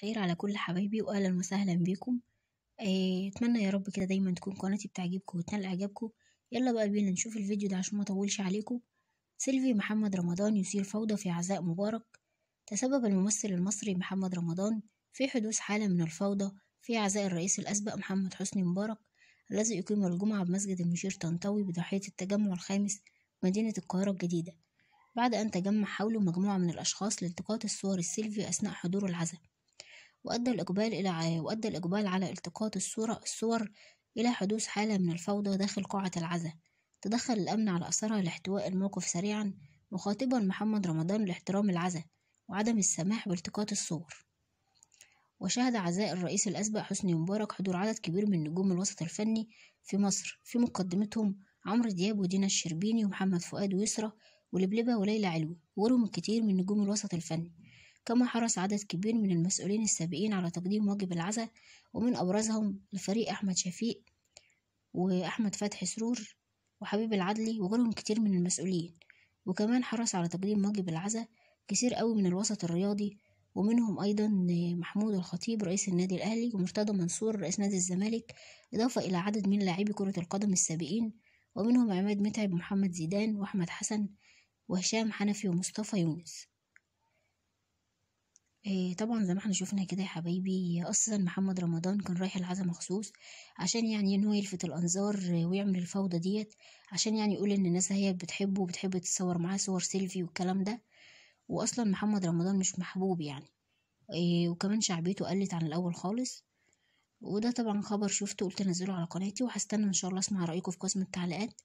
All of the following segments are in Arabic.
خير على كل حبايبي واهلا وسهلا بيكم آه، اتمنى يا رب كده دايما تكون قناتي بتعجبكم وتنال اعجابكم يلا بقى بينا نشوف الفيديو ده عشان ما اطولش عليكم سيلفي محمد رمضان يثير فوضى في عزاء مبارك تسبب الممثل المصري محمد رمضان في حدوث حالة من الفوضى في عزاء الرئيس الأسبق محمد حسني مبارك الذي يقيم الجمعة بمسجد المشير طنطاوي بضحيه التجمع الخامس مدينة القاهرة الجديدة بعد أن تجمع حوله مجموعة من الأشخاص لالتقاط الصور السيلفي أثناء حضور العزاء وأدى الإقبال إلى وأدى الإقبال على التقاط الصورة الصور إلى حدوث حالة من الفوضى داخل قاعة العزاء تدخل الأمن على أثرها لاحتواء الموقف سريعا مخاطبا محمد رمضان لاحترام العزاء وعدم السماح بالتقاط الصور وشهد عزاء الرئيس الأسبق حسني مبارك حضور عدد كبير من نجوم الوسط الفني في مصر في مقدمتهم عمرو دياب ودينا الشربيني ومحمد فؤاد ويسرى ولبلبة وليلى علوي وغيرهم الكتير من نجوم الوسط الفني كما حرص عدد كبير من المسؤولين السابقين على تقديم واجب العزاء ومن أبرزهم الفريق أحمد شفيق وأحمد فتحي سرور وحبيب العدلي وغيرهم كتير من المسؤولين وكمان حرص على تقديم واجب العزاء كتير قوي من الوسط الرياضي ومنهم أيضا محمود الخطيب رئيس النادي الأهلي ومرتضى منصور رئيس نادي الزمالك إضافة إلى عدد من لاعبي كرة القدم السابقين ومنهم عماد متعب ومحمد زيدان وأحمد حسن وهشام حنفي ومصطفى يونس آه، طبعًا زي ما إحنا شُفنا كده يا حبايبي أصلًا محمد رمضان كان رايح العزا مخصوص عشان يعني إن هو يلفت الأنظار آه، ويعمل الفوضى ديت عشان يعني يقول إن الناس هي بتحبه وبتحب تتصور معاه صور سيلفي والكلام ده، وأصلًا محمد رمضان مش محبوب يعني، آه، وكمان شعبيته قَلِّت عن الأول خالص، وده طبعًا خبر شُفته قُلت أنزّله على قناتي وهستنى إن شاء الله أسمع رأيكم في قسم التعليقات،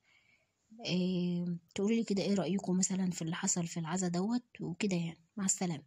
إيه تقولي لي كده إيه رأيكم مثلًا في اللي حصل في العزا دوت وكده يعني، مع السلامة.